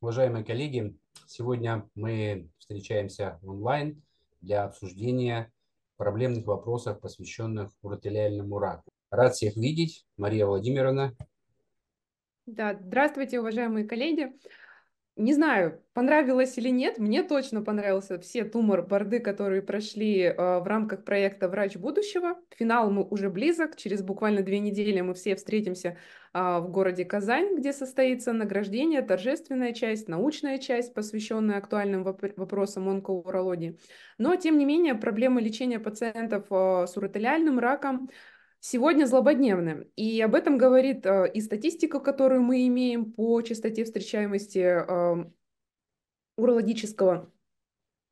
Уважаемые коллеги, сегодня мы встречаемся онлайн для обсуждения проблемных вопросов, посвященных уротелиальному раку. Рад всех видеть. Мария Владимировна. Да, здравствуйте, уважаемые коллеги не знаю, понравилось или нет, мне точно понравился все тумор-борды, которые прошли э, в рамках проекта «Врач будущего». Финал мы уже близок, через буквально две недели мы все встретимся э, в городе Казань, где состоится награждение, торжественная часть, научная часть, посвященная актуальным воп- вопросам онкоурологии. Но, тем не менее, проблемы лечения пациентов э, с уротелиальным раком – сегодня злободневным. И об этом говорит э, и статистика, которую мы имеем по частоте встречаемости э, урологического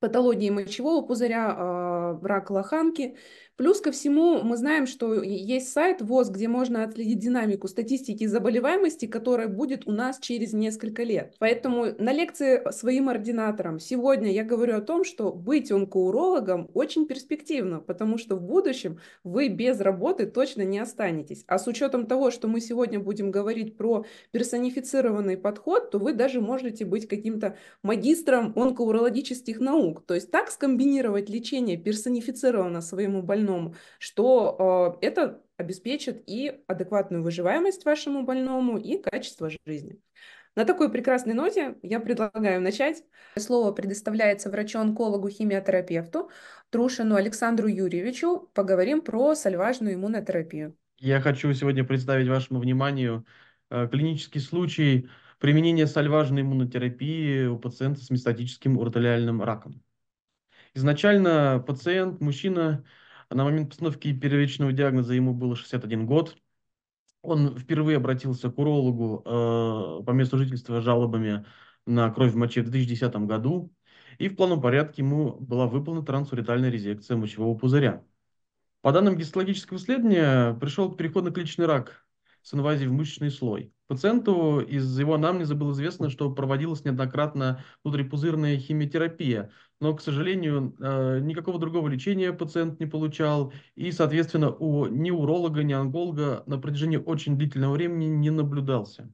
патологии мочевого пузыря, э, рак лоханки – Плюс ко всему, мы знаем, что есть сайт ВОЗ, где можно отследить динамику статистики заболеваемости, которая будет у нас через несколько лет. Поэтому на лекции своим ординаторам сегодня я говорю о том, что быть онкоурологом очень перспективно, потому что в будущем вы без работы точно не останетесь. А с учетом того, что мы сегодня будем говорить про персонифицированный подход, то вы даже можете быть каким-то магистром онкоурологических наук. То есть так скомбинировать лечение персонифицированно своему больному больному, что э, это обеспечит и адекватную выживаемость вашему больному, и качество жизни. На такой прекрасной ноте я предлагаю начать. Слово предоставляется врачу-онкологу, химиотерапевту Трушину Александру Юрьевичу. Поговорим про сальважную иммунотерапию. Я хочу сегодня представить вашему вниманию э, клинический случай применения сальважной иммунотерапии у пациента с метастатическим уртолиальным раком. Изначально пациент, мужчина, а на момент постановки первичного диагноза ему было 61 год. Он впервые обратился к урологу э, по месту жительства с жалобами на кровь в моче в 2010 году. И в плановом порядке ему была выполнена трансуретальная резекция мочевого пузыря. По данным гистологического исследования, пришел переходно-клеточный рак с инвазией в мышечный слой. Пациенту из его анамнеза было известно, что проводилась неоднократно внутрипузырная химиотерапия, но, к сожалению, э, никакого другого лечения пациент не получал, и, соответственно, у ни уролога, ни онколога на протяжении очень длительного времени не наблюдался.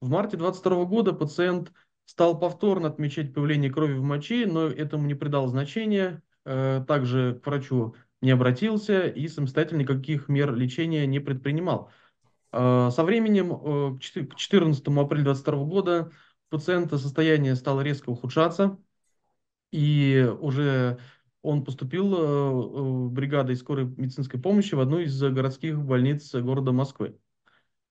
В марте 2022 года пациент стал повторно отмечать появление крови в моче, но этому не придал значения, э, также к врачу не обратился и самостоятельно никаких мер лечения не предпринимал – а, со временем, э, к 14 апреля 2022 года, пациента состояние стало резко ухудшаться, и уже он поступил э, бригадой скорой медицинской помощи в одну из городских больниц города Москвы,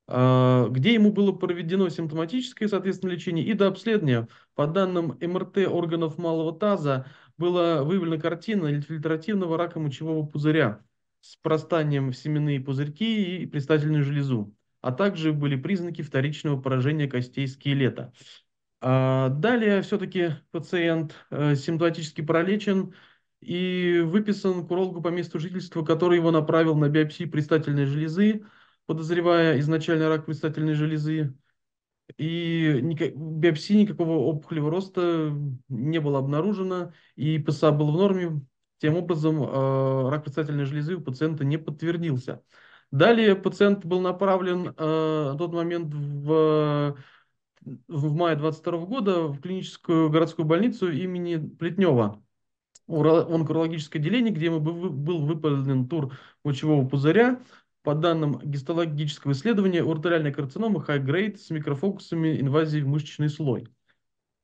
а, где ему было проведено симптоматическое, соответственно, лечение и до обследования. По данным МРТ органов малого таза, была выявлена картина фильтративного рака мочевого пузыря – с простанием в семенные пузырьки и предстательную железу, а также были признаки вторичного поражения костей скелета. А, далее все-таки пациент э, симптоматически пролечен и выписан к урологу по месту жительства, который его направил на биопсию предстательной железы, подозревая изначально рак предстательной железы. И биопсии никакого опухолевого роста не было обнаружено, и ПСА был в норме, тем образом, э, рак предстательной железы у пациента не подтвердился. Далее пациент был направлен э, на тот момент в, в мае 22 года в клиническую городскую больницу имени Плетнева онкологическое отделение, где ему был выполнен тур мочевого пузыря. По данным гистологического исследования, уртариальная карцинома high-grade с микрофокусами инвазии в мышечный слой.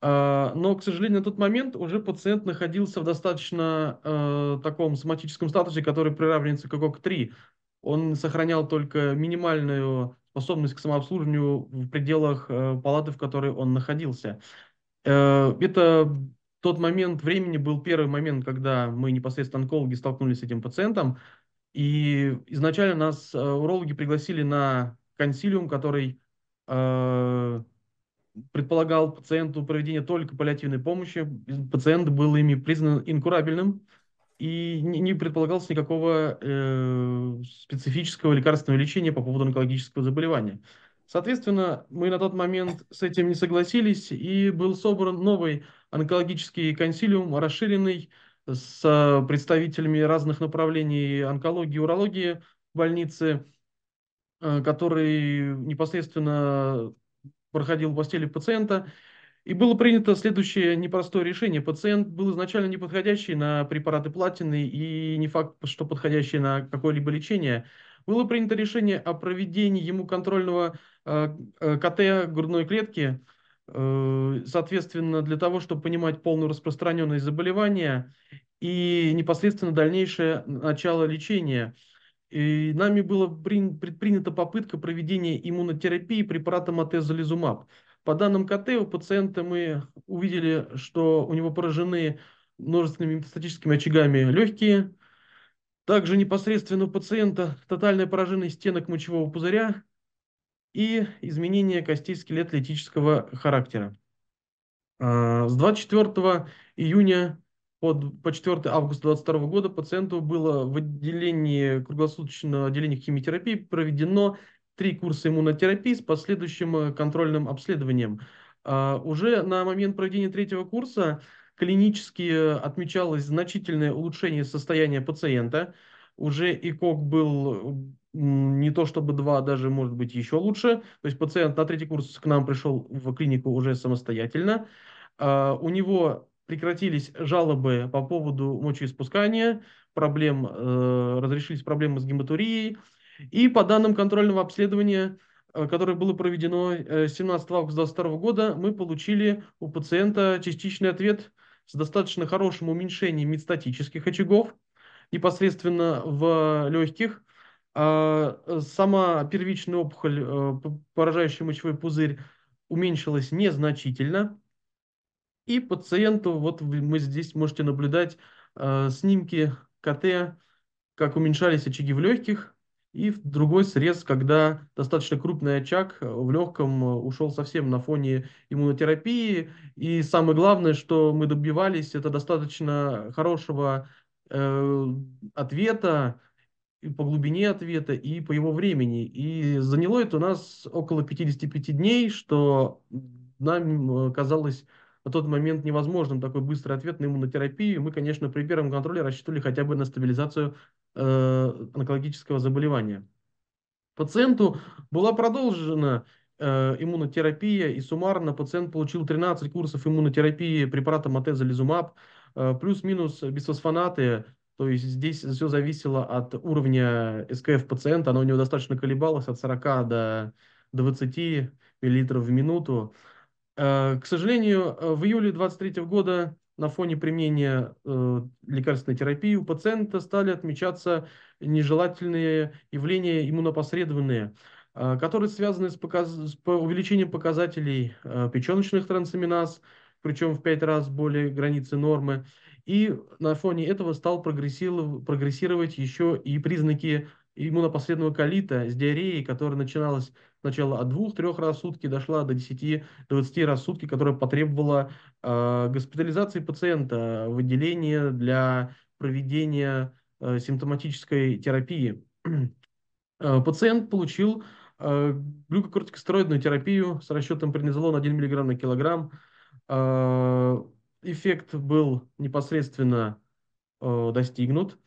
А, но, к сожалению, на тот момент уже пациент находился в достаточно э, таком соматическом статусе, который приравнивается к ОКОК-3. Он сохранял только минимальную способность к самообслуживанию в пределах э, палаты, в которой он находился. Э, это тот момент времени был первый момент, когда мы непосредственно онкологи столкнулись с этим пациентом. И изначально нас э, урологи пригласили на консилиум, который э, предполагал пациенту проведение только паллиативной помощи, пациент был ими признан инкурабельным и не предполагалось никакого э, специфического лекарственного лечения по поводу онкологического заболевания. Соответственно, мы на тот момент с этим не согласились, и был собран новый онкологический консилиум, расширенный с представителями разных направлений онкологии, урологии больницы, э, который непосредственно проходил в постели пациента. И было принято следующее непростое решение. Пациент был изначально неподходящий на препараты платины и не факт, что подходящий на какое-либо лечение. Было принято решение о проведении ему контрольного э, э, КТ грудной клетки, э, соответственно, для того, чтобы понимать полную распространенность заболевания и непосредственно дальнейшее начало лечения – и нами была предпринята попытка проведения иммунотерапии препаратом атезолизумаб. По данным КТ у пациента мы увидели, что у него поражены множественными метастатическими очагами легкие. Также непосредственно у пациента тотальное поражение стенок мочевого пузыря и изменение костей скелета литического характера. А, с 24 июня под, по 4 августа 2022 года пациенту было в отделении круглосуточного отделения химиотерапии проведено три курса иммунотерапии с последующим э, контрольным обследованием. Uh, уже на момент проведения третьего курса клинически э, отмечалось значительное улучшение состояния пациента. Уже ИКОК был не то чтобы два, даже может быть еще лучше. То есть пациент на третий курс к нам пришел в клинику уже самостоятельно. Uh, у него прекратились жалобы по поводу мочеиспускания, проблем, э, разрешились проблемы с гематурией. И по данным контрольного обследования, э, которое было проведено 17 э, августа 2022 года, мы получили у пациента частичный ответ с достаточно хорошим уменьшением метастатических очагов непосредственно в легких. А, э, сама первичная опухоль, э, поражающая мочевой пузырь, уменьшилась незначительно. И пациенту, вот мы здесь можете наблюдать э, снимки КТ, как уменьшались очаги в легких, и в другой срез, когда достаточно крупный очаг э, в легком э, ушел совсем на фоне иммунотерапии. И самое главное, что мы добивались, это достаточно хорошего э, ответа и по глубине ответа и по его времени. И заняло это у нас около 55 дней, что нам э, казалось на тот момент невозможным такой быстрый ответ на иммунотерапию. Мы, конечно, при первом контроле рассчитывали хотя бы на стабилизацию э, онкологического заболевания. Пациенту была продолжена э, иммунотерапия, и суммарно пациент получил 13 курсов иммунотерапии препаратом атезолизумаб, э, плюс-минус бисфосфонаты, то есть здесь все зависело от уровня СКФ пациента, оно у него достаточно колебалось от 40 до 20 мл в минуту. Э, к сожалению, э, в июле 2023 года на фоне применения э, лекарственной терапии у пациента стали отмечаться нежелательные явления иммунопосредованные, которые связаны с, показ... с увеличением показателей печеночных трансаминаз, причем в 5 раз более границы нормы. И на фоне этого стал прогрессировать еще и признаки иммунопосредного колита с диареей, которая начиналась сначала от двух-трех раз в сутки дошла до 10-20 раз в сутки, которая потребовала э, госпитализации пациента в отделение для проведения э, симптоматической терапии. Э, пациент получил э, глюкокортикостероидную терапию с расчетом принизолона 1 мг на килограмм. Э, эффект был непосредственно э, достигнут.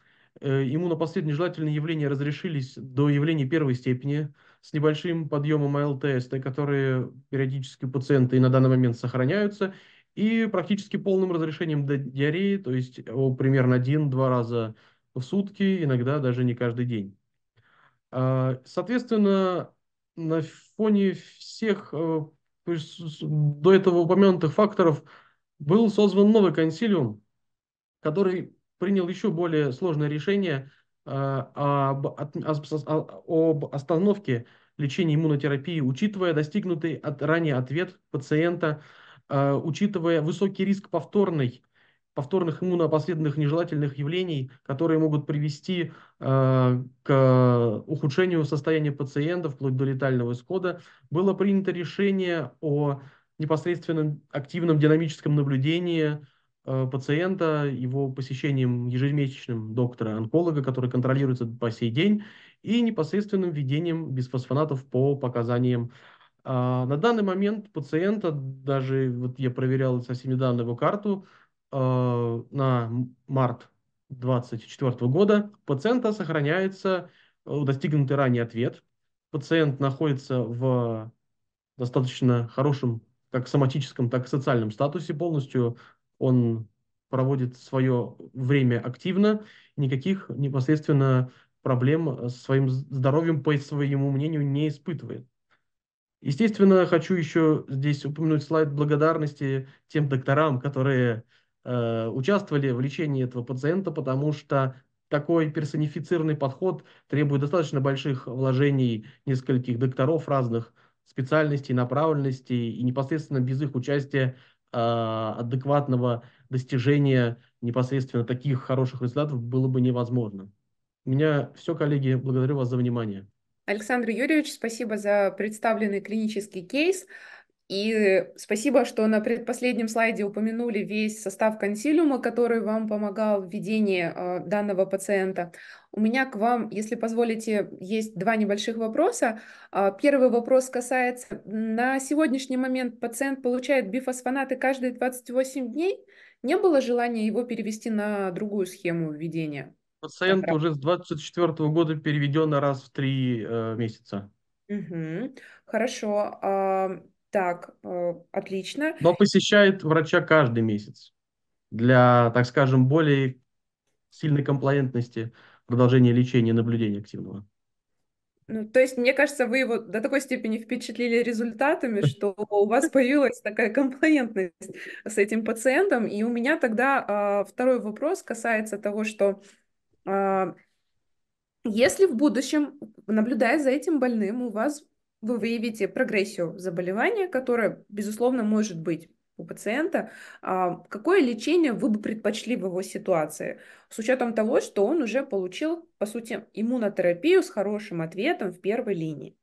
Э, ему на последнее желательные явления разрешились до явления первой степени с небольшим подъемом АЛТСТ, которые периодически пациенты и на данный момент сохраняются, и практически полным разрешением диареи, то есть э, примерно один-два раза в сутки, иногда даже не каждый день. А, соответственно, на фоне всех э, до этого упомянутых факторов был создан новый консилиум, который принял еще более сложное решение – а, об, а, об остановке лечения иммунотерапии, учитывая достигнутый от, ранее ответ пациента, а, учитывая высокий риск повторной повторных иммунопоследственных нежелательных явлений, которые могут привести э, к ухудшению состояния пациента вплоть до летального исхода, было принято решение о непосредственном активном динамическом наблюдении Э, пациента, его посещением ежемесячным доктора-онколога, который контролируется по сей день, и непосредственным введением бисфосфонатов по показаниям. А на данный момент пациента, даже вот я проверял совсем недавно его карту, э, на март 2024 года пациента сохраняется э, достигнутый ранее ответ. Пациент находится в достаточно хорошем как соматическом, так и социальном статусе полностью он проводит свое время активно, никаких непосредственно проблем с своим здоровьем, по своему мнению, не испытывает. Естественно, хочу еще здесь упомянуть слайд благодарности тем докторам, которые э, участвовали в лечении этого пациента, потому что такой персонифицированный подход требует достаточно больших вложений нескольких докторов разных специальностей, направленностей, и непосредственно без их участия а, адекватного достижения непосредственно таких хороших результатов было бы невозможно. У меня все, коллеги. Благодарю вас за внимание. Александр Юрьевич, спасибо за представленный клинический кейс. И спасибо, что на предпоследнем слайде упомянули весь состав консилиума, который вам помогал в ведении э, данного пациента. У меня к вам, если позволите, есть два небольших вопроса. А, первый вопрос касается, на сегодняшний момент пациент получает бифосфонаты каждые 28 дней. Не было желания его перевести на другую схему введения? Пациент уже с 24 -го года переведен раз в три э, месяца. Угу. Хорошо. А, так, э, отлично. Но посещает врача каждый месяц для, так скажем, более сильной комплаентности продолжения лечения наблюдения активного. Ну, то есть, мне кажется, вы его до такой степени впечатлили результатами, что у вас появилась такая комплаентность с этим пациентом. И у меня тогда э, второй вопрос касается того, что э, если в будущем, наблюдая за этим больным, у вас вы выявите прогрессию заболевания, которая, безусловно, может быть у пациента, а какое лечение вы бы предпочли в его ситуации, с учетом того, что он уже получил, по сути, иммунотерапию с хорошим ответом в первой линии?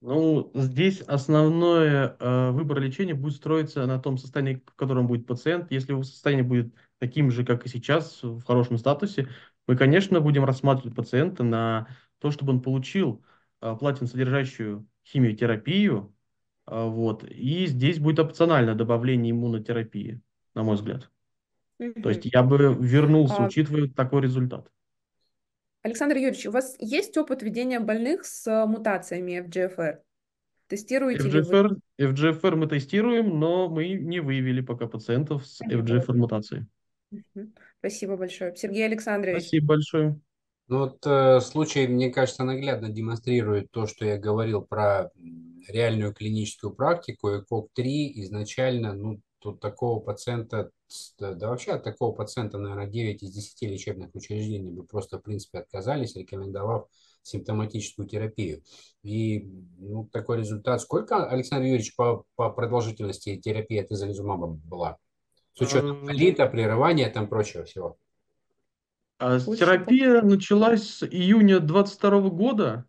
Ну, здесь основной э, выбор лечения будет строиться на том состоянии, в котором будет пациент. Если его состояние будет таким же, как и сейчас, в хорошем статусе, мы, конечно, будем рассматривать пациента на то, чтобы он получил Э, платиносодержащую химиотерапию, э, вот, и здесь будет опционально добавление иммунотерапии, на мой взгляд. Угу. То есть я бы вернулся, а... учитывая такой результат. Александр Юрьевич, у вас есть опыт ведения больных с э, мутациями FGFR? Тестируете FGFR, ли вы? FGFR мы тестируем, но мы не выявили пока пациентов с FGFR мутацией. Спасибо большое. Сергей Александрович. Спасибо большое. Ну вот э, случай, мне кажется, наглядно демонстрирует то, что я говорил про реальную клиническую практику, и КОК-3 изначально, ну, тут такого пациента, да, вообще от такого пациента, наверное, 9 из 10 лечебных учреждений бы просто, в принципе, отказались, рекомендовав симптоматическую терапию. И ну, такой результат. Сколько, Александр Юрьевич, по, по продолжительности терапии от изолизумаба была? С учетом лита, прерывания там прочего всего. А Очень терапия началась с июня 22 года,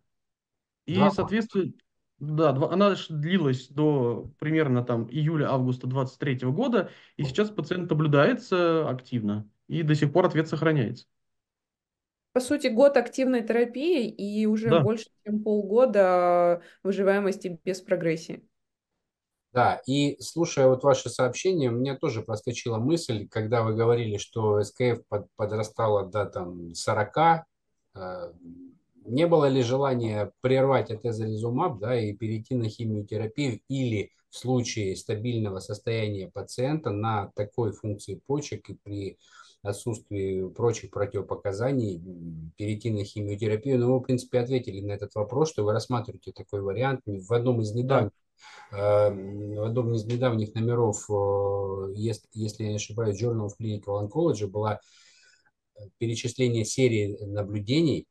и, Да. соответственно, да, она длилась до примерно там июля-августа 23 года, и сейчас пациент наблюдается активно, и до сих пор ответ сохраняется. По сути, год активной терапии и уже Да. больше, чем полгода выживаемости без прогрессии. Да, и слушая вот ваше сообщение, у меня тоже проскочила мысль, когда вы говорили, что СКФ под, подрастала до там 40, э, не было ли желания прервать атезолизумаб да, и перейти на химиотерапию или в случае стабильного состояния пациента на такой функции почек и при отсутствии прочих противопоказаний перейти на химиотерапию? Но ну, вы, в принципе, ответили на этот вопрос, что вы рассматриваете такой вариант. В одном из недавних Эм, в одном из недавних номеров, э, если, я не ошибаюсь, Journal of Clinical Oncology была э, перечисление серии наблюдений,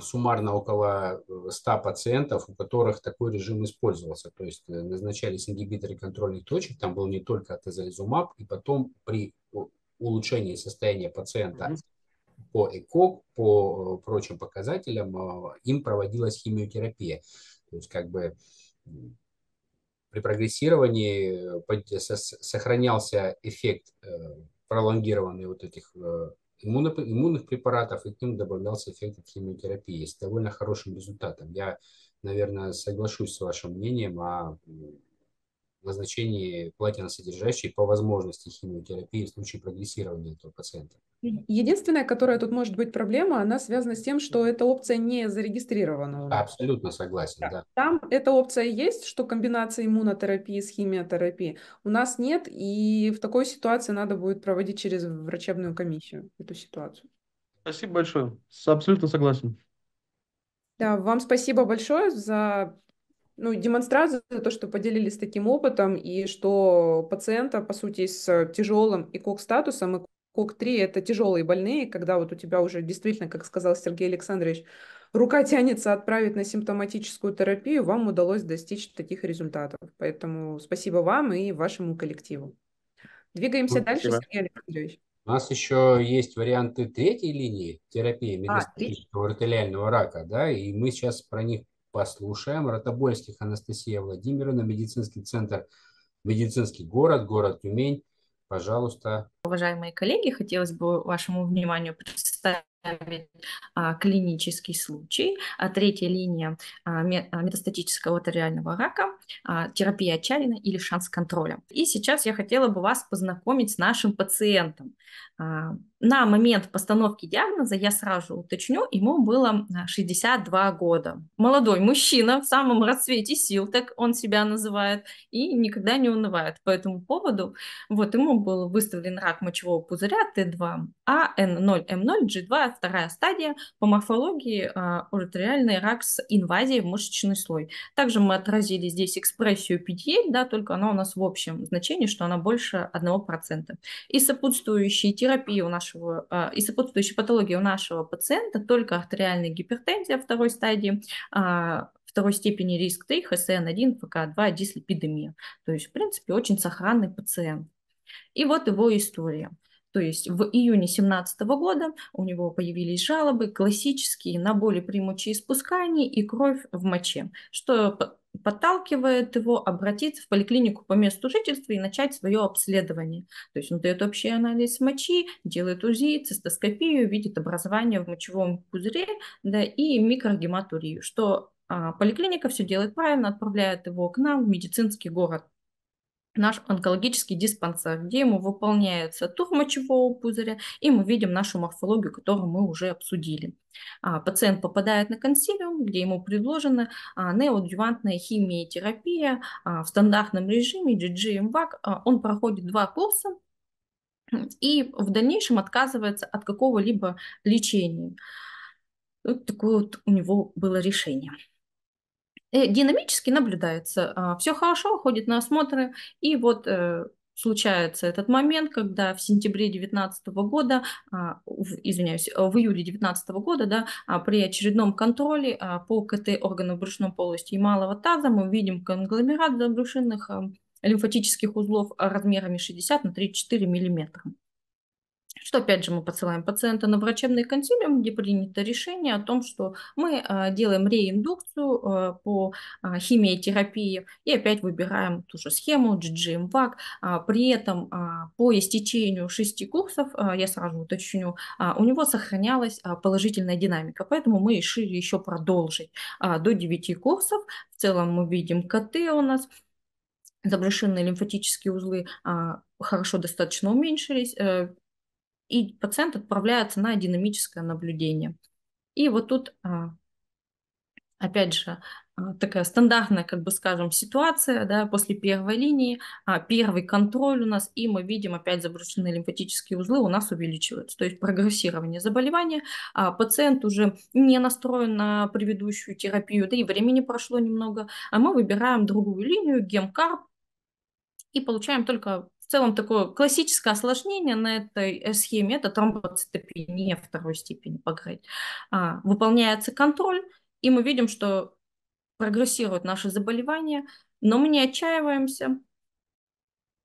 суммарно около 100 э, пациентов, у которых такой режим использовался. То есть назначались ингибиторы контрольных точек, там был не только атезолизумаб, и потом при улучшении состояния пациента по ЭКО, по прочим показателям, им проводилась химиотерапия. То есть как бы при прогрессировании э, э, сохранялся эффект э, пролонгированный вот этих иммунных препаратов, и к ним добавлялся эффект химиотерапии с довольно хорошим результатом. Я, наверное, соглашусь с вашим мнением о а, назначении платиносодержащей по возможности химиотерапии в случае прогрессирования этого пациента. Единственная, которая тут может быть проблема, она связана с тем, что эта опция не зарегистрирована. Абсолютно согласен, да. да. Там эта опция есть, что комбинация иммунотерапии с химиотерапией. У нас нет, и в такой ситуации надо будет проводить через врачебную комиссию эту ситуацию. Спасибо большое. Абсолютно согласен. Да, вам спасибо большое за ну, демонстрацию за то, что поделились таким опытом, и что пациента, по сути, с тяжелым и КОК-статусом, и КОК-3 – это тяжелые больные, когда вот у тебя уже действительно, как сказал Сергей Александрович, рука тянется отправить на симптоматическую терапию, вам удалось достичь таких результатов. Поэтому спасибо вам и вашему коллективу. Двигаемся спасибо. дальше, Сергей Александрович. У нас еще есть варианты третьей линии терапии а, метастатического артериального рака, да, и мы сейчас про них послушаем. Ротобольских Анастасия Владимировна, медицинский центр, медицинский город, город Тюмень. Пожалуйста. Уважаемые коллеги, хотелось бы вашему вниманию представить а, клинический случай, а, третья линия а, метастатического артериального рака, терапия отчаянна или шанс контроля. И сейчас я хотела бы вас познакомить с нашим пациентом на момент постановки диагноза я сразу уточню, ему было 62 э, года. Молодой мужчина в самом расцвете сил, так он себя называет, и никогда не унывает по этому поводу. Вот ему был выставлен рак мочевого пузыря Т2А, n 0 м G2, вторая стадия, по морфологии э, рак с инвазией в мышечный слой. Также мы отразили здесь экспрессию PDL, да, только она у нас в общем значении, что она больше 1%. И сопутствующие терапии у нашего нашего а, и сопутствующей патологии у нашего пациента только артериальная гипертензия второй стадии, а, второй степени риск 3, ХСН1, ФК2, дислипидемия. То есть, в принципе, очень сохранный пациент. И вот его история. То есть в июне 2017 года у него появились жалобы классические на боли при мочеиспускании и кровь в моче, что подталкивает его обратиться в поликлинику по месту жительства и начать свое обследование. То есть он дает общий анализ мочи, делает УЗИ, цистоскопию, видит образование в мочевом пузыре да, и микрогематурию, что а, поликлиника все делает правильно, отправляет его к нам в медицинский город наш онкологический диспансер, где ему выполняется тур мочевого пузыря, и мы видим нашу морфологию, которую мы уже обсудили. А, пациент попадает на консилиум, где ему предложена а, неоадъювантная химиотерапия а, в стандартном режиме GGMVAC. Он проходит два курса, и в дальнейшем отказывается от какого-либо лечения. Вот такое вот у него было решение. Э, динамически наблюдается. А, Все хорошо, ходит на осмотры, и вот э, случается этот момент, когда в сентябре 2019 года, а, извиняюсь, э, в июле 2019 года, да, а, при очередном контроле по КТ органов брюшной полости и малого таза мы видим конгломерат брюшинных лимфатических узлов размерами 60 на 34 миллиметра что опять же мы посылаем пациента на врачебный консилиум, где принято решение о том, что мы а, делаем реиндукцию а, по а, химиотерапии и опять выбираем ту же схему GGMVAC. При этом по истечению шести курсов, я сразу уточню, у него сохранялась положительная динамика, поэтому мы решили еще продолжить до 9 курсов. В целом мы видим КТ у нас, заброшенные лимфатические узлы хорошо достаточно уменьшились, э, и пациент отправляется на динамическое наблюдение. И вот тут, а, опять же, а, такая стандартная, как бы скажем, ситуация, да, после первой линии, а, первый контроль у нас, и мы видим опять заброшенные лимфатические узлы у нас увеличиваются, то есть прогрессирование заболевания, пациент уже не настроен на предыдущую терапию, да и времени прошло немного, а мы выбираем другую линию, гемкарп, и получаем только целом такое классическое осложнение на этой э, схеме – это тромбоцитопения второй степени погреть. А, выполняется контроль, и мы видим, что прогрессируют наши заболевания, но мы не отчаиваемся,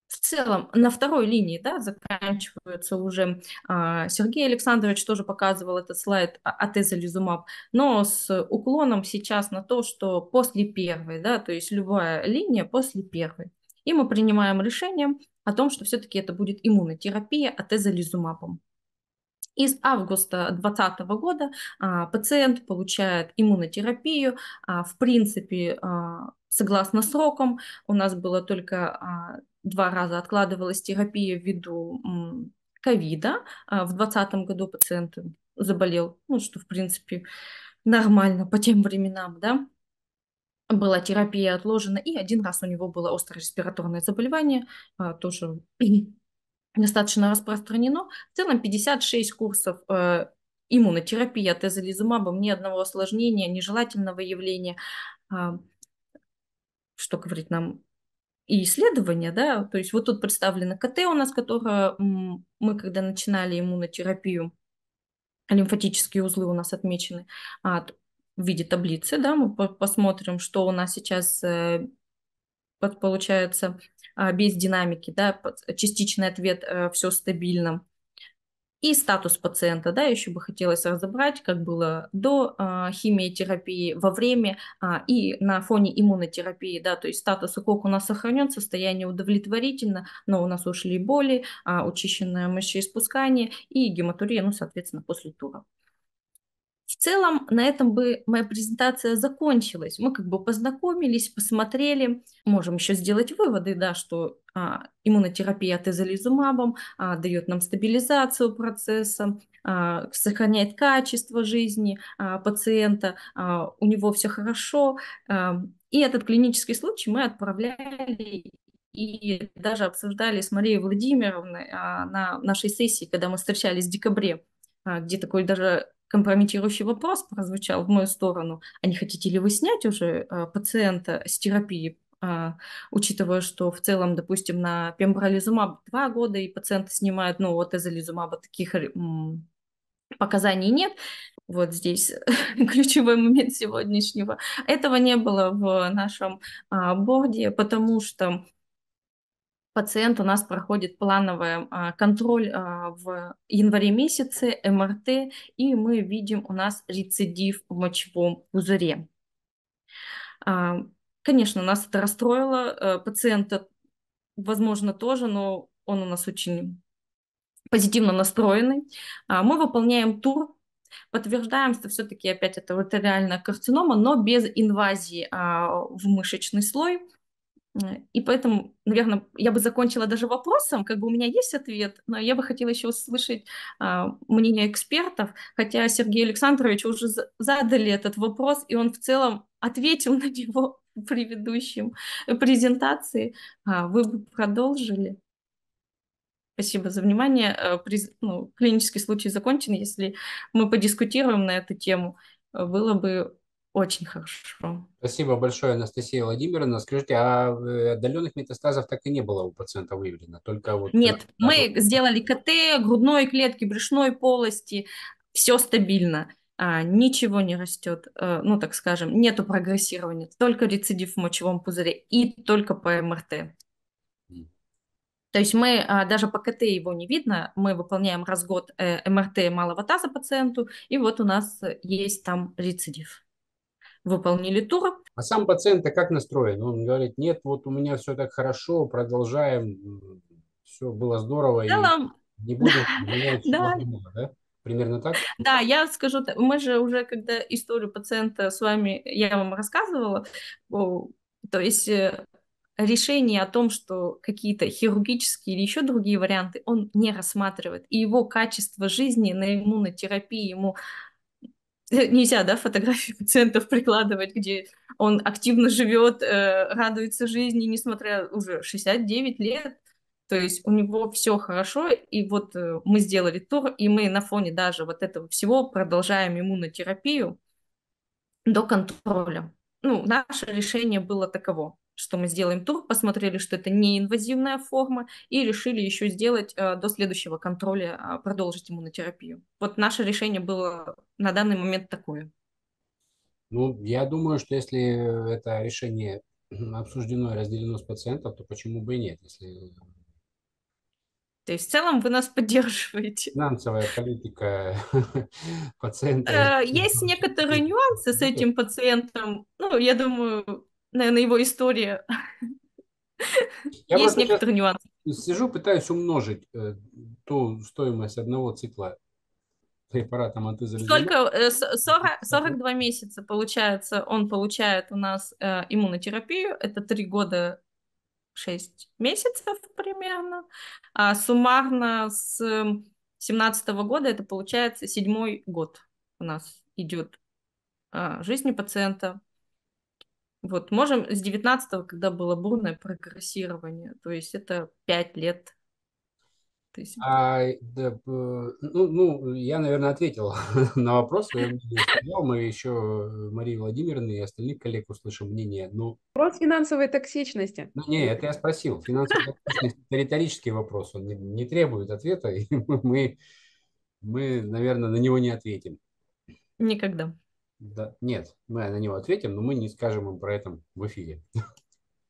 в целом на второй линии да, заканчиваются уже. А, Сергей Александрович тоже показывал этот слайд а, от эзолизумаб, но с уклоном сейчас на то, что после первой, да, то есть любая линия после первой. И мы принимаем решение о том, что все-таки это будет иммунотерапия атезолизумабом. Из августа 2020 года а, пациент получает иммунотерапию. А, в принципе, а, согласно срокам, у нас было только а, два раза откладывалась терапия ввиду ковида. А, в 2020 году пациент заболел, ну, что, в принципе, нормально по тем временам, да была терапия отложена, и один раз у него было острое респираторное заболевание, а, тоже достаточно распространено. В целом 56 курсов э, иммунотерапии от эзолизумаба, ни одного осложнения, нежелательного явления. А, что говорит нам и исследования, да, то есть вот тут представлено КТ у нас, которое мы, когда начинали иммунотерапию, лимфатические узлы у нас отмечены, в виде таблицы, да, мы по посмотрим, что у нас сейчас э, под, получается э, без динамики, да, под, частичный ответ э, все стабильно. И статус пациента, да, еще бы хотелось разобрать, как было до э, химиотерапии, во время э, и на фоне иммунотерапии, да, то есть статус как у нас сохранен, состояние удовлетворительно, но у нас ушли боли, э, учащенное мощеиспускание и гематурия, ну, соответственно, после тура. В целом на этом бы моя презентация закончилась. Мы как бы познакомились, посмотрели, можем еще сделать выводы, да, что а, иммунотерапия тезолизумабом а, дает нам стабилизацию процесса, а, сохраняет качество жизни а, пациента, а, у него все хорошо. А, и этот клинический случай мы отправляли и даже обсуждали с Марией Владимировной а, на нашей сессии, когда мы встречались в декабре, а, где такой даже компрометирующий вопрос прозвучал в мою сторону. А не хотите ли вы снять уже э, пациента с терапии, а, учитывая, что в целом, допустим, на пембролизумаб два года, и пациенты снимают, ну, вот эзолизумаба таких э, показаний нет. Вот здесь ключевой момент сегодняшнего. Этого не было в нашем а, борде, потому что пациент у нас проходит плановый а, контроль а, в январе месяце, МРТ, и мы видим у нас рецидив в мочевом пузыре. А, конечно, нас это расстроило, э, пациента, возможно, тоже, но он у нас очень позитивно настроенный. Мы выполняем тур, подтверждаем, что все-таки опять это утериальная карцинома, но без инвазии в мышечный слой – Э, и поэтому, наверное, я бы закончила даже вопросом, как бы у меня есть ответ, но я бы хотела еще услышать а, мнение экспертов, хотя Сергей Александрович уже задали этот вопрос, и он в целом ответил на него в предыдущем э, презентации. А, вы бы продолжили? Спасибо за внимание. Э, приз... Ну, клинический случай закончен. Если мы подискутируем на эту тему, было бы очень хорошо. Спасибо большое, Анастасия Владимировна. Скажите, а э, отдаленных метастазов так и не было у пациента выявлено? Только вот... Нет, на... мы сделали КТ грудной клетки, брюшной полости, все стабильно. А, ничего не растет, э, ну так скажем, нету прогрессирования, только рецидив в мочевом пузыре и только по МРТ. То есть мы а, даже по КТ его не видно, мы выполняем раз в год э, МРТ малого таза пациенту, и вот у нас есть там рецидив выполнили тур. А сам пациент как настроен? Он говорит, нет, вот у меня все так хорошо, продолжаем, все было здорово. В целом... И не буду менять да. много, да? Примерно так? Да, я скажу, мы же уже, когда историю пациента с вами, я вам рассказывала, то есть э, решение о том, что какие-то хирургические или еще другие варианты, он не рассматривает. И его качество жизни на иммунотерапии ему нельзя, да, фотографии пациентов прикладывать, где он активно живет, э, радуется жизни, несмотря уже 69 лет, то есть у него все хорошо, и вот э, мы сделали тур, и мы на фоне даже вот этого всего продолжаем иммунотерапию до контроля. Ну, наше решение было таково что мы сделаем тур, посмотрели, что это не инвазивная форма, и решили еще сделать э, до следующего контроля, а, продолжить иммунотерапию. Вот наше решение было на данный момент такое. Ну, я думаю, что если это решение обсуждено и разделено с пациентом, то почему бы и нет, если... Э, то есть в целом вы нас поддерживаете. Финансовая политика пациента. Э, есть некоторые нюансы с этим пациентом. Ну, я думаю, наверное, его история. Я Есть некоторые нюансы. Сижу, пытаюсь умножить э, ту стоимость одного цикла препаратом антизалезенного. Сколько? 40, э, 42 месяца, получается, он получает у нас э, иммунотерапию. Это 3 года 6 месяцев примерно. А суммарно с 2017 года это получается седьмой год у нас идет э, жизни пациента вот, можем с 19-го, когда было бурное прогрессирование, то есть это 5 лет. А, э, да, э, ну, ну, я, наверное, ответил на вопрос. Мы еще э, Марии Владимировны и остальных коллег услышим мнение. Но... Вопрос финансовой токсичности. Ну, не, это я спросил. Финансовая токсичность – это риторический вопрос, он не, не требует ответа, и мы, мы, наверное, на него не ответим. Никогда. Да. Нет, мы на него ответим, но мы не скажем им про это в эфире.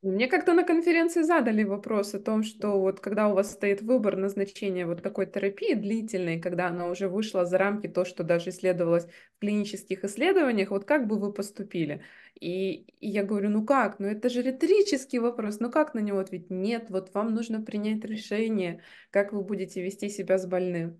Ну, мне как-то на конференции задали вопрос о том, что вот когда у вас стоит выбор назначения вот такой терапии длительной, когда она уже вышла за рамки то, что даже исследовалось в клинических исследованиях, вот как бы вы поступили? И, и я говорю, ну как? Ну это же риторический вопрос, ну как на него ответить? Нет, вот вам нужно принять решение, как вы будете вести себя с больным.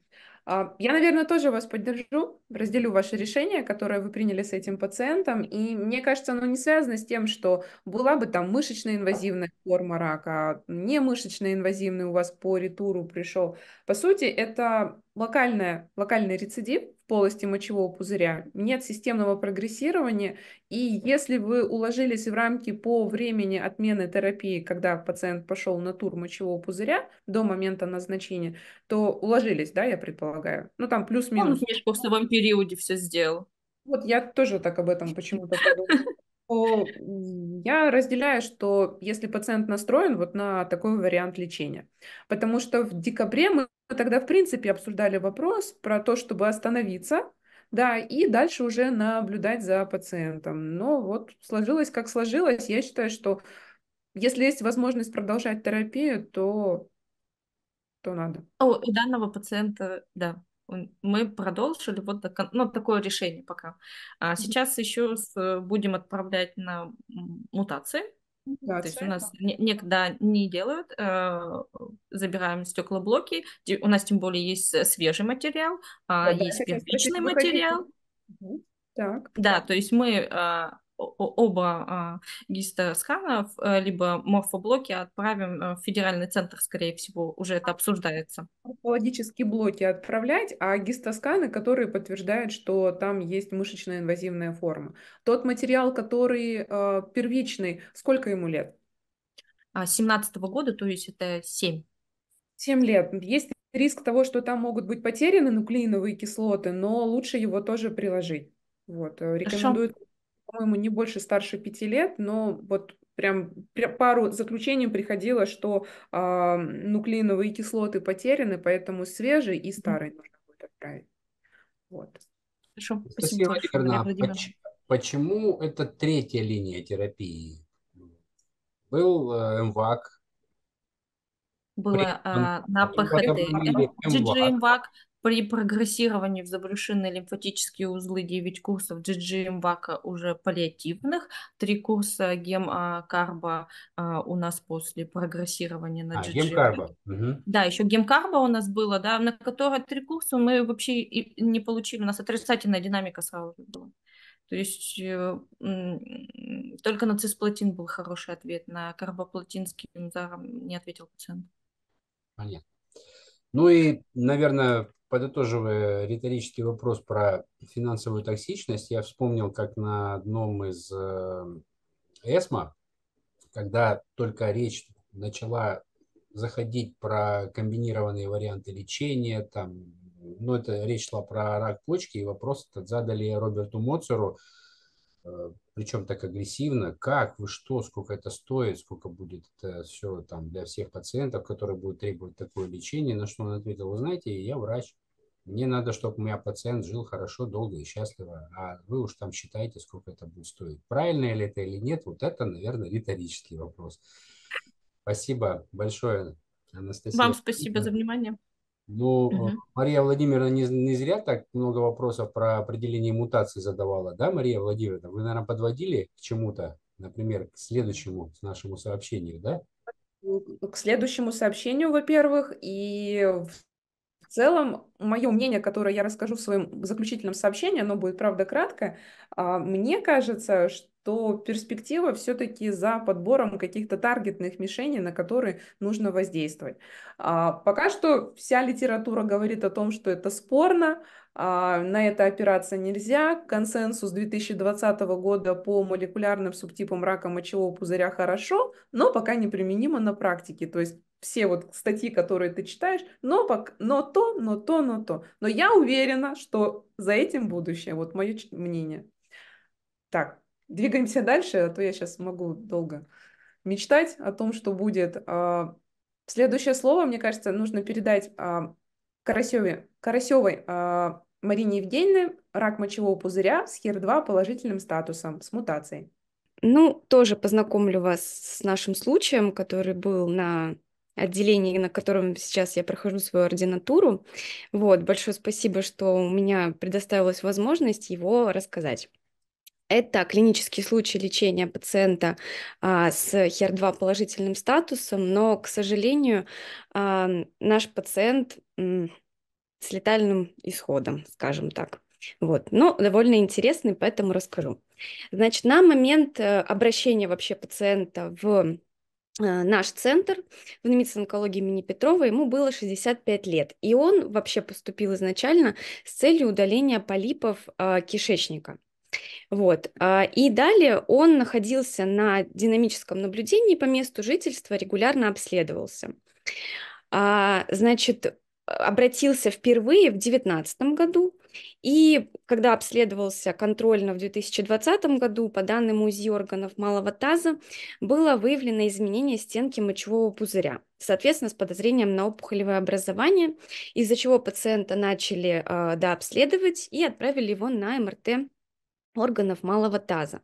А, я, наверное, тоже вас поддержу, разделю ваше решение, которое вы приняли с этим пациентом, и мне кажется, оно не связано с тем, что была бы там мышечная инвазивная форма рака, а не мышечная инвазивная у вас по ретуру пришел. По сути, это локальная, локальный рецидив в полости мочевого пузыря, нет системного прогрессирования, и если вы уложились в рамки по времени отмены терапии, когда пациент пошел на тур мочевого пузыря до момента назначения, то уложились, да, я предполагаю? Ну, там плюс-минус. Он в межкурсовом периоде все сделал. Вот я тоже так об этом почему то я разделяю, что если пациент настроен вот на такой вариант лечения, потому что в декабре мы тогда, в принципе, обсуждали вопрос про то, чтобы остановиться, да, и дальше уже наблюдать за пациентом. Но вот сложилось, как сложилось. Я считаю, что если есть возможность продолжать терапию, то, то надо. О, а и данного пациента, да, мы продолжили вот так, ну, такое решение пока. А сейчас еще с... будем отправлять на мутации, да, То есть у нас никогда не делают, а, забираем стеклоблоки. У нас тем более есть свежий материал, а, да, есть первичный материал. Хотите... Так. Да, то есть мы а, оба а, гистосханов, э, либо морфоблоки отправим э, в федеральный центр, скорее всего, уже это обсуждается. Морфологические блоки отправлять, а гистосканы, которые подтверждают, что там есть мышечная инвазивная форма. Тот материал, который э, первичный, сколько ему лет? 17 а, -го года, то есть это 7. 7 лет. Есть риск того, что там могут быть потеряны нуклеиновые кислоты, но лучше его тоже приложить. Вот, рекомендуют Хорошо по-моему, не больше старше пяти лет, но вот прям пару заключений приходило, что э, нуклеиновые кислоты потеряны, поэтому свежий и старый нужно будет отправить. Вот. Хорошо, спасибо. спасибо Владимир, Почему это третья линия терапии? Был э, МВАК, было При, а, на ПХД, GGMVAC, при прогрессировании в забрюшинные лимфатические узлы 9 курсов GG уже паллиативных, 3 курса гемкарба а, а, у нас после прогрессирования на GG. А, гем Угу. Да, еще гемкарба у нас было, да, на которой 3 курса мы вообще не получили, у нас отрицательная динамика сразу же была. То есть э, только на цисплатин был хороший ответ, на карбоплатинский не ответил пациент. Понятно. Ну и, наверное, подытоживая риторический вопрос про финансовую токсичность, я вспомнил, как на одном из эм, ЭСМА, когда только речь начала заходить про комбинированные варианты лечения, там, ну, это речь шла про рак почки, и вопрос этот задали Роберту Моцеру, Э, причем так агрессивно, как, вы что, сколько это стоит, сколько будет это все там для всех пациентов, которые будут требовать такое лечение, на что он ответил, вы знаете, я врач, мне надо, чтобы у меня пациент жил хорошо, долго и счастливо, а вы уж там считаете, сколько это будет стоить. Правильно ли это или нет, вот это, наверное, риторический вопрос. Спасибо большое, Анастасия. Вам спасибо за внимание. Ну, угу. Мария Владимировна не, не зря так много вопросов про определение мутации задавала, да, Мария Владимировна? Вы, наверное, подводили к чему-то, например, к следующему к нашему сообщению, да? К следующему сообщению, во-первых, и целом, мое мнение, которое я расскажу в своем заключительном сообщении, оно будет, правда, краткое, а, мне кажется, что перспектива все-таки за подбором каких-то таргетных мишеней, на которые нужно воздействовать. А, пока что вся литература говорит о том, что это спорно, а, на это опираться нельзя. Консенсус 2020 года по молекулярным субтипам рака мочевого пузыря хорошо, но пока не применимо на практике. То есть все вот статьи, которые ты читаешь, но, но то, но то, но то. Но я уверена, что за этим будущее, вот мое мнение. Так, двигаемся дальше, а то я сейчас могу долго мечтать о том, что будет. А, следующее слово, мне кажется, нужно передать а, Карасеве, Карасевой а, Марине Евгеньевне рак мочевого пузыря с ХЕР-2 положительным статусом, с мутацией. Ну, тоже познакомлю вас с нашим случаем, который был на отделении, на котором сейчас я прохожу свою ординатуру. Вот, большое спасибо, что у меня предоставилась возможность его рассказать. Это клинический случай лечения пациента а, с HER2 положительным статусом, но, к сожалению, а, наш пациент м, с летальным исходом, скажем так. Вот. Но довольно интересный, поэтому расскажу. Значит, на момент э, обращения вообще пациента в Э, наш центр в немецкой онкологии имени Петрова, ему было 65 лет. И он вообще поступил изначально с целью удаления полипов э, кишечника. Вот. А, и далее он находился на динамическом наблюдении по месту жительства, регулярно обследовался. А, значит, обратился впервые в 2019 году и когда обследовался контрольно в 2020 году, по данным УЗИ органов малого таза, было выявлено изменение стенки мочевого пузыря, соответственно, с подозрением на опухолевое образование, из-за чего пациента начали э, дообследовать и отправили его на МРТ органов малого таза.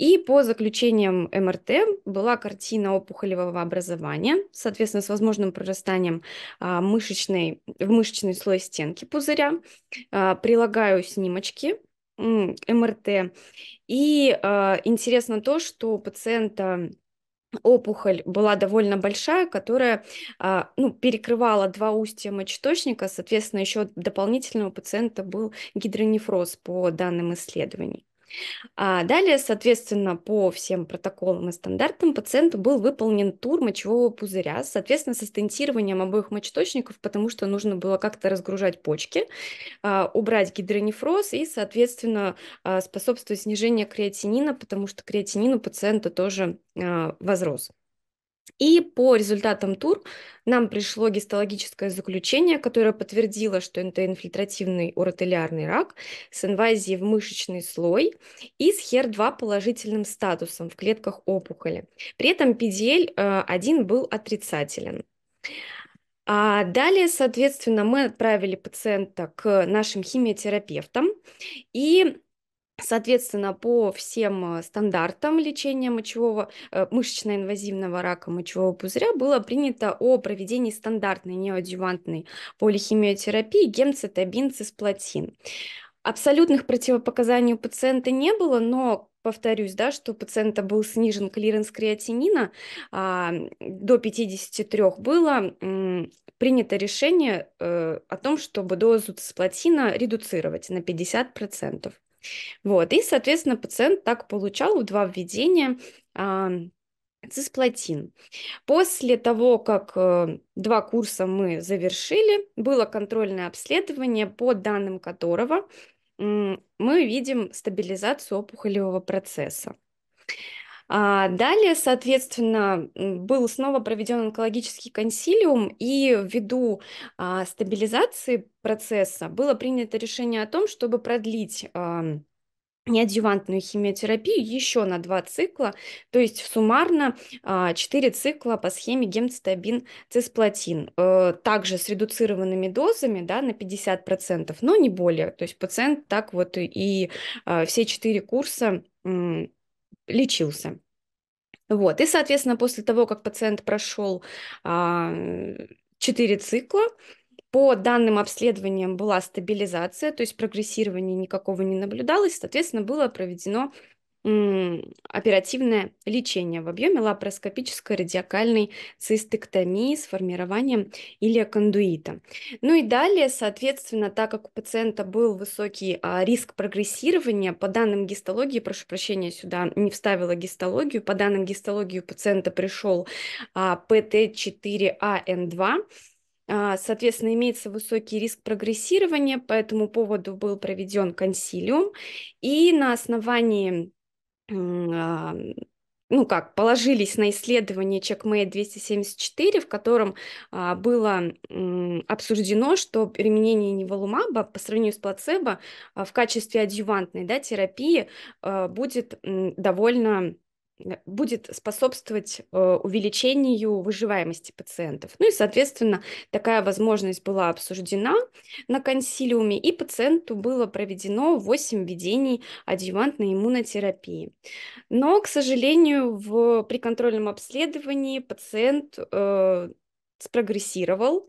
И по заключениям МРТ была картина опухолевого образования, соответственно, с возможным прорастанием а, мышечной, в мышечный слой стенки пузыря. А, прилагаю снимочки МРТ. И а, интересно то, что у пациента опухоль была довольно большая, которая ну, перекрывала два устья мочеточника, соответственно, еще дополнительно у пациента был гидронефроз по данным исследований. А далее, соответственно, по всем протоколам и стандартам пациенту был выполнен тур мочевого пузыря, соответственно, с стентированием обоих мочеточников, потому что нужно было как-то разгружать почки, а, убрать гидронефроз и, соответственно, а, способствовать снижению креатинина, потому что креатинин у пациента тоже а, возрос. И по результатам тур нам пришло гистологическое заключение, которое подтвердило, что это инфильтративный уротелиарный рак с инвазией в мышечный слой и с HER2 положительным статусом в клетках опухоли. При этом PDL-1 э, был отрицателен. А далее, соответственно, мы отправили пациента к нашим химиотерапевтам, и Соответственно, по всем э, стандартам лечения мочевого, э, мышечно-инвазивного рака мочевого пузыря было принято о проведении стандартной неоадъювантной полихимиотерапии гемцитабин цисплатин. Абсолютных противопоказаний у пациента не было, но повторюсь, да, что у пациента был снижен клиренс креатинина а, до 53, было м, принято решение э, о том, чтобы дозу цисплатина редуцировать на 50%. Вот. И, соответственно, пациент так получал два введения цисплатин. После того, как э, два курса мы завершили, было контрольное обследование, по данным которого мы видим стабилизацию опухолевого процесса. А далее, соответственно, был снова проведен онкологический консилиум, и ввиду а, стабилизации процесса было принято решение о том, чтобы продлить неадъювантную химиотерапию еще на два цикла, то есть суммарно 4 а, цикла по схеме гемцитабин цисплатин, э, также с редуцированными дозами да, на 50%, но не более. То есть пациент так вот и все 4 курса лечился. Вот. И, соответственно, после того, как пациент прошел а, 4 цикла, по данным обследованиям была стабилизация, то есть прогрессирования никакого не наблюдалось, соответственно, было проведено оперативное лечение в объеме лапароскопической радиокальной цистектомии с формированием или кондуита. Ну и далее, соответственно, так как у пациента был высокий а, риск прогрессирования, по данным гистологии, прошу прощения, сюда не вставила гистологию, по данным гистологии у пациента пришел а, ПТ4АН2, а, Соответственно, имеется высокий риск прогрессирования, по этому поводу был проведен консилиум, и на основании а, ну как, положились на исследование Checkmate 274, в котором а, было м, обсуждено, что применение неволумаба по сравнению с плацебо а, в качестве адъювантной да, терапии а, будет м, довольно будет способствовать э, увеличению выживаемости пациентов. Ну и, соответственно, такая возможность была обсуждена на консилиуме, и пациенту было проведено 8 введений адъювантной иммунотерапии. Но, к сожалению, в, приконтрольном обследовании пациент э, спрогрессировал,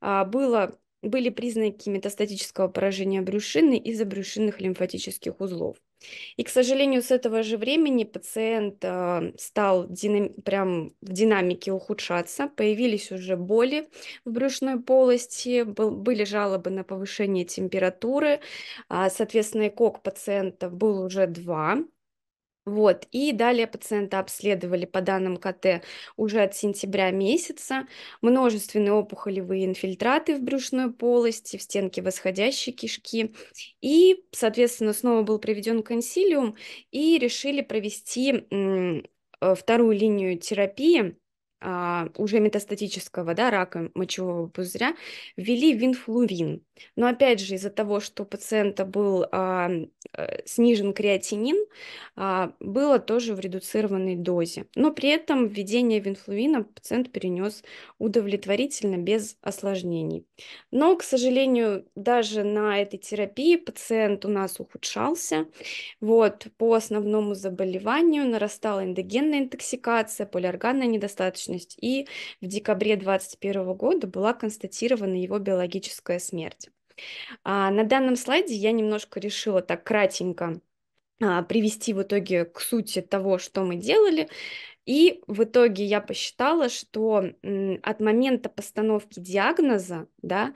э, было были признаки метастатического поражения брюшины и забрюшинных лимфатических узлов. И, к сожалению, с этого же времени пациент а, стал динам... прям в динамике ухудшаться, появились уже боли в брюшной полости, были жалобы на повышение температуры, а, соответственно, ЭКОК пациента был уже два, вот, и далее пациента обследовали по данным КТ уже от сентября месяца. Множественные опухолевые инфильтраты в брюшной полости, в стенке восходящей кишки. И, соответственно, снова был проведен консилиум и решили провести э, вторую линию терапии а, уже метастатического да, рака мочевого пузыря, ввели винфлувин. Но опять же, из-за того, что у пациента был а, э, снижен креатинин, а, было тоже в редуцированной дозе. Но при этом введение винфлурина пациент перенес удовлетворительно, без осложнений. Но, к сожалению, даже на этой терапии пациент у нас ухудшался. Вот, по основному заболеванию нарастала эндогенная интоксикация, полиорганная недостаточность сущность, и в декабре 2021 года была констатирована его биологическая смерть. А на данном слайде я немножко решила так кратенько а, привести в итоге к сути того, что мы делали. И в итоге я посчитала, что от момента постановки диагноза, да,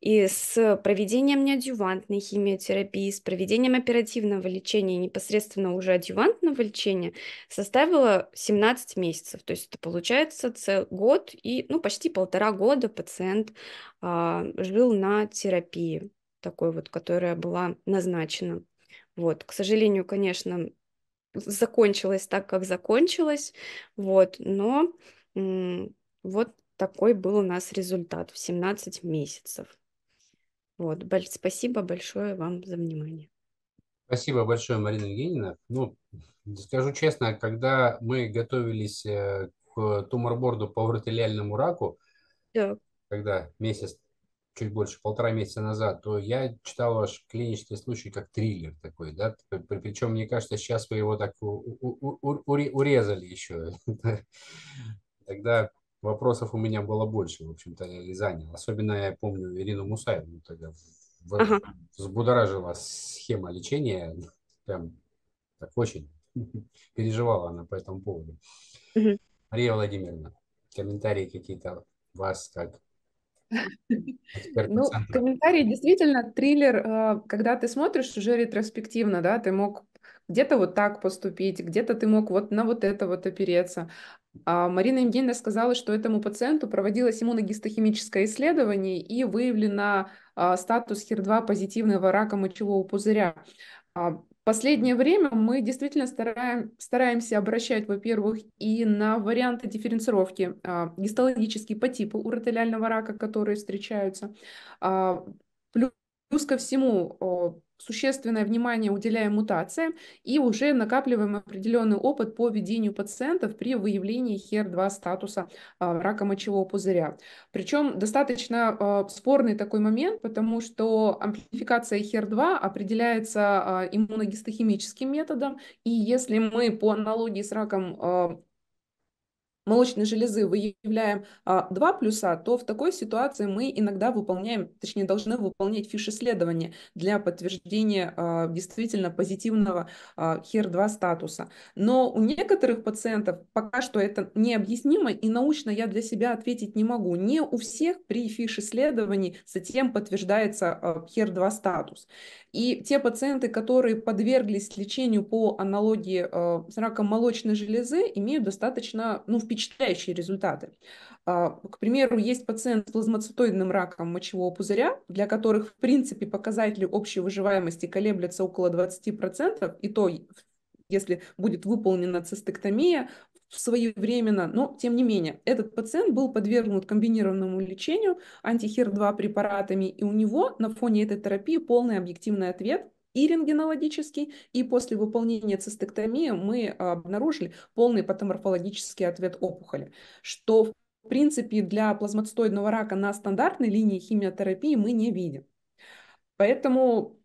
и с проведением неадювантной химиотерапии, с проведением оперативного лечения, непосредственно уже адювантного лечения, составило 17 месяцев. То есть это получается цел год и ну, почти полтора года пациент а, жил на терапии такой вот, которая была назначена. Вот, к сожалению, конечно, закончилось так, как закончилось, вот, но вот такой был у нас результат в 17 месяцев. Вот, спасибо большое вам за внимание. Спасибо большое, Марина Евгеньевна. Ну, скажу честно, когда мы готовились э, к туморборду по вертилиальному раку, да. когда месяц чуть больше, полтора месяца назад, то я читал ваш клинический случай как триллер такой, да, причем, мне кажется, сейчас вы его так у, у, у, урезали еще. Тогда вопросов у меня было больше, в общем-то, и занял. Особенно я помню Ирину Мусаевну тогда ага. взбудоражила схема лечения, прям так очень переживала она по этому поводу. Мария Владимировна, комментарии какие-то вас как ну, комментарий действительно триллер, а, когда ты смотришь уже ретроспективно, да, ты мог где-то вот так поступить, где-то ты мог вот на вот это вот опереться. А Марина Евгеньевна сказала, что этому пациенту проводилось иммуногистохимическое исследование и выявлено а, статус ХИР-2 позитивного рака мочевого пузыря. А, последнее время мы действительно стараем, стараемся обращать, во-первых, и на варианты дифференцировки а, гистологически по типу уротелиального рака, которые встречаются. А, плюс, плюс ко всему, существенное внимание уделяем мутациям и уже накапливаем определенный опыт по ведению пациентов при выявлении HER2 статуса а, рака мочевого пузыря. Причем достаточно а, спорный такой момент, потому что амплификация HER2 определяется а, иммуногистохимическим методом, и если мы по аналогии с раком молочной железы выявляем а, два плюса, то в такой ситуации мы иногда выполняем, точнее должны выполнять фиш-исследование для подтверждения а, действительно позитивного а, HER2 статуса. Но у некоторых пациентов пока что это необъяснимо, и научно я для себя ответить не могу. Не у всех при фиш-исследовании затем подтверждается а, HER2 статус. И те пациенты, которые подверглись лечению по аналогии а, с раком молочной железы, имеют достаточно ну, впечатляющие впечатляющие результаты. А, к примеру, есть пациент с плазмоцитоидным раком мочевого пузыря, для которых, в принципе, показатели общей выживаемости колеблются около 20%, и то, если будет выполнена цистектомия, своевременно, но тем не менее, этот пациент был подвергнут комбинированному лечению антихир-2 препаратами, и у него на фоне этой терапии полный объективный ответ – и рентгенологический, и после выполнения цистектомии мы а, обнаружили полный патоморфологический ответ опухоли, что в принципе, для плазмоцитоидного рака на стандартной линии химиотерапии мы не видим. Поэтому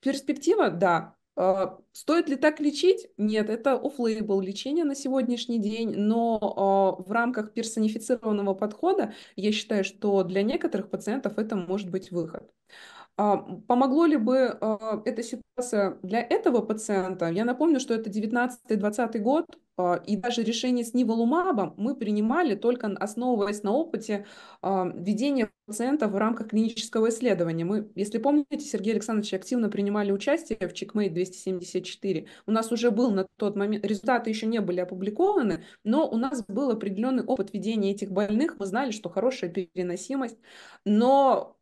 перспектива, да. А, стоит ли так лечить? Нет, это оффлейбл лечение на сегодняшний день, но а, в рамках персонифицированного подхода я считаю, что для некоторых пациентов это может быть выход. А, помогло ли бы а, эта ситуация для этого пациента? Я напомню, что это 19-20 год, а, и даже решение с ниволумабом мы принимали только основываясь на опыте ведения пациента в рамках клинического исследования. Мы, если помните, Сергей Александрович активно принимали участие в Чекмейт 274. У нас уже был на тот момент, результаты еще не были опубликованы, но у нас был определенный опыт ведения этих больных. Мы знали, что хорошая переносимость, но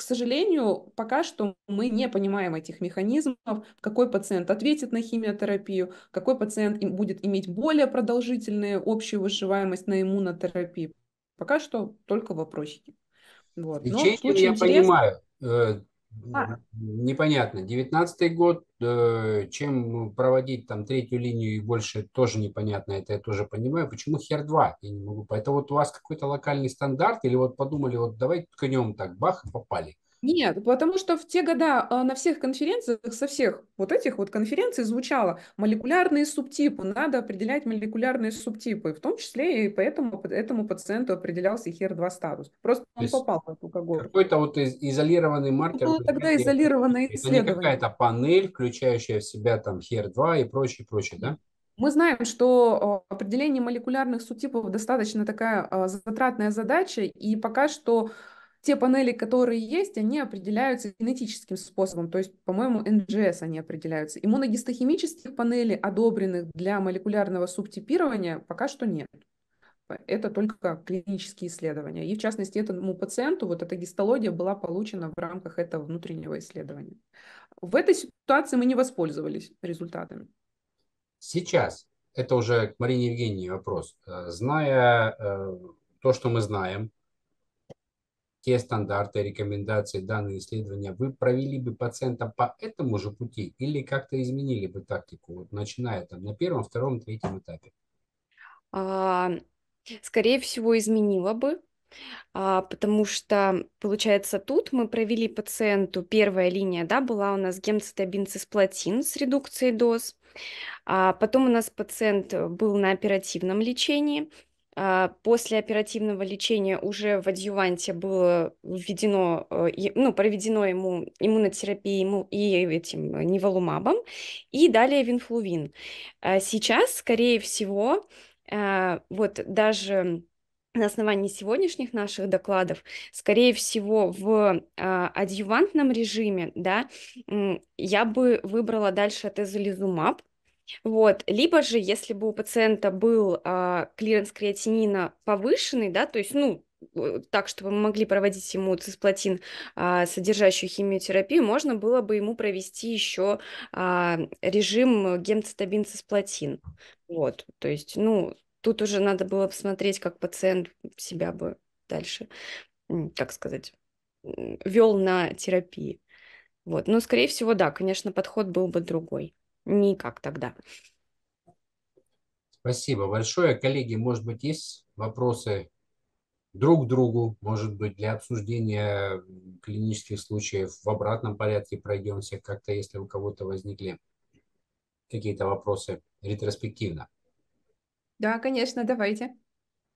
к сожалению, пока что мы не понимаем этих механизмов, какой пациент ответит на химиотерапию, какой пациент будет иметь более продолжительную общую выживаемость на иммунотерапии. Пока что только вопросики. Вот. Лечение Но я интересно... понимаю. Э, а. Непонятно. Девятнадцатый год, э, чем ну, проводить там третью линию и больше, тоже непонятно, это я тоже понимаю. Почему хер два? Я не могу. Это вот у вас какой-то локальный стандарт или вот подумали, вот давайте ткнем так, бах, и попали. Нет, потому что в те года э, на всех конференциях, со всех вот этих вот конференций звучало молекулярные субтипы, надо определять молекулярные субтипы, в том числе и поэтому этому пациенту определялся ХЕР-2 статус. Просто То он попал в эту когорту. Какой-то вот изолированный маркер. Ну, тогда изолированное это исследование. какая-то панель, включающая в себя там ХЕР-2 и прочее, прочее, да? Мы знаем, что э, определение молекулярных субтипов достаточно такая э, затратная задача, и пока что те панели, которые есть, они определяются генетическим способом, то есть, по-моему, НГС они определяются. Иммуногистохимических панелей, одобренных для молекулярного субтипирования, пока что нет. Это только клинические исследования. И, в частности, этому пациенту вот эта гистология была получена в рамках этого внутреннего исследования. В этой ситуации мы не воспользовались результатами. Сейчас, это уже к Марине Евгеньевне вопрос, э, зная э, то, что мы знаем, те стандарты, рекомендации, данные исследования вы провели бы пациента по этому же пути или как-то изменили бы тактику, вот, начиная там на первом, втором, третьем этапе? А, скорее всего, изменила бы, а, потому что, получается, тут мы провели пациенту, первая линия, да, была у нас гемцитабин цисплатин с редукцией доз, а потом у нас пациент был на оперативном лечении – а, после оперативного лечения уже в адъюванте было введено, э, ну, проведено ему иммунотерапия и этим э, неволумабом, и далее винфлувин. А сейчас, скорее всего, э, вот даже на основании сегодняшних наших докладов, скорее всего, в э, адъювантном режиме, да, я бы выбрала дальше тезолизумаб, вот. Либо же, если бы у пациента был а, клиренс креатинина повышенный, да, то есть, ну, э, так, чтобы мы могли проводить ему цисплатин, а, содержащую химиотерапию, можно было бы ему провести еще а, режим гемцитабин цисплатин. Вот, то есть, ну, тут уже надо было посмотреть, как пациент себя бы дальше, как сказать, вел на терапии. Вот. Но, скорее всего, да, конечно, подход был бы другой. Никак тогда. Спасибо большое. Коллеги, может быть, есть вопросы друг другу, может быть, для обсуждения клинических случаев в обратном порядке пройдемся как-то, если у кого-то возникли какие-то вопросы ретроспективно. Да, конечно, давайте.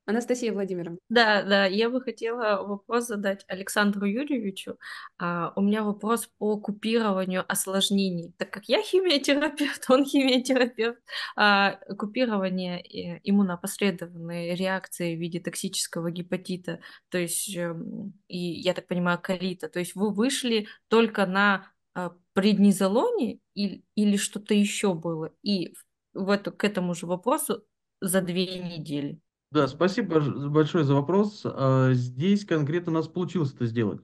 Анастасия Владимировна. Да, да, я бы хотела вопрос задать Александру Юрьевичу. А, у меня вопрос по купированию осложнений. Так как я химиотерапевт, он химиотерапевт, а, купирование э, иммунопосредованной реакции в виде токсического гепатита, то есть, эм, и я так понимаю, колита, то есть вы вышли только на а, преднизолоне или, или что-то еще было? И в эту к этому же вопросу за две недели. Да, спасибо большое за вопрос. А, здесь конкретно у нас получилось это сделать.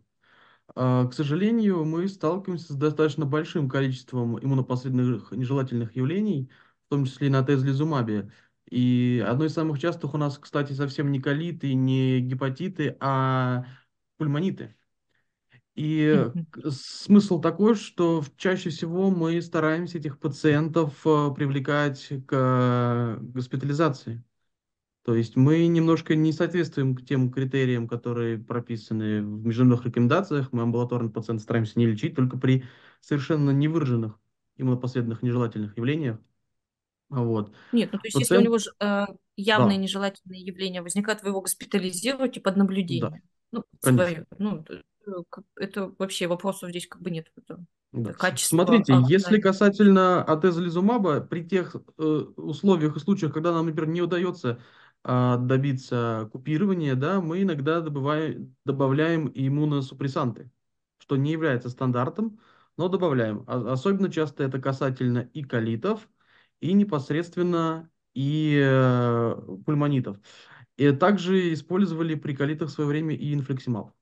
А, к сожалению, мы сталкиваемся с достаточно большим количеством иммунопосредных нежелательных явлений, в том числе и на тезлизумабе. И одно из самых частых у нас, кстати, совсем не колиты, не гепатиты, а пульмониты. И смысл такой, что чаще всего мы стараемся этих пациентов э, привлекать к э, госпитализации. То есть мы немножко не соответствуем к тем критериям, которые прописаны в международных рекомендациях. Мы амбулаторный пациент стараемся не лечить только при совершенно невыраженных иммунопоследных нежелательных явлениях. Вот. Нет, ну то есть пациент... если у него же, э, явные да. нежелательные явления возникают, вы его госпитализируете под наблюдение. Да. Ну, ну, э, это вообще вопросов здесь как бы нет. да. Качество, Смотрите, а, если да. касательно атезолизумаба, при тех э, условиях и случаях, когда нам, например, не удается а, добиться купирования, да, мы иногда добываем, добавляем иммуносупрессанты, что не является стандартом, но добавляем. А, особенно часто это касательно и колитов, и непосредственно и э, пульмонитов. И также использовали при колитах в свое время и инфлексимал.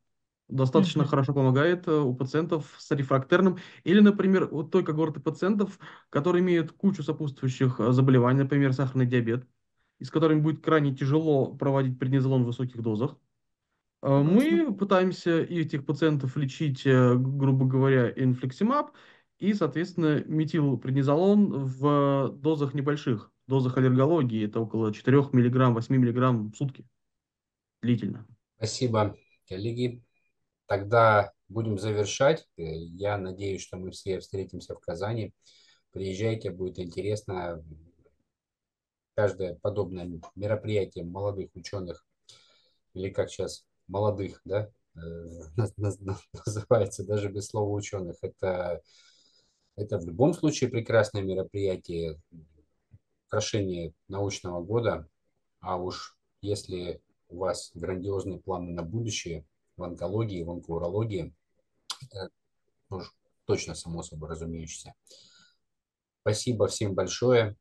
Достаточно mm-hmm. хорошо помогает э, у пациентов с рефрактерным. Или, например, у той когорты пациентов, которые имеют кучу сопутствующих э, заболеваний, например, сахарный диабет, и с которыми будет крайне тяжело проводить преднизолон в высоких дозах. Э, мы пытаемся этих пациентов лечить, э, грубо говоря, инфлексимаб и, соответственно, метилпреднизолон в дозах небольших, дозах аллергологии. Это около 4 мг, 8 мг в сутки. Длительно. Спасибо, коллеги. Тогда будем завершать. Э, я надеюсь, что мы все встретимся в Казани. Приезжайте, будет интересно каждое подобное мероприятие молодых ученых, или как сейчас молодых, да, э, называется даже без слова ученых, это, это в любом случае прекрасное мероприятие, украшение научного года, а уж если у вас грандиозные планы на будущее в онкологии, в онкоурологии, это ну, точно само собой разумеющееся. Спасибо всем большое.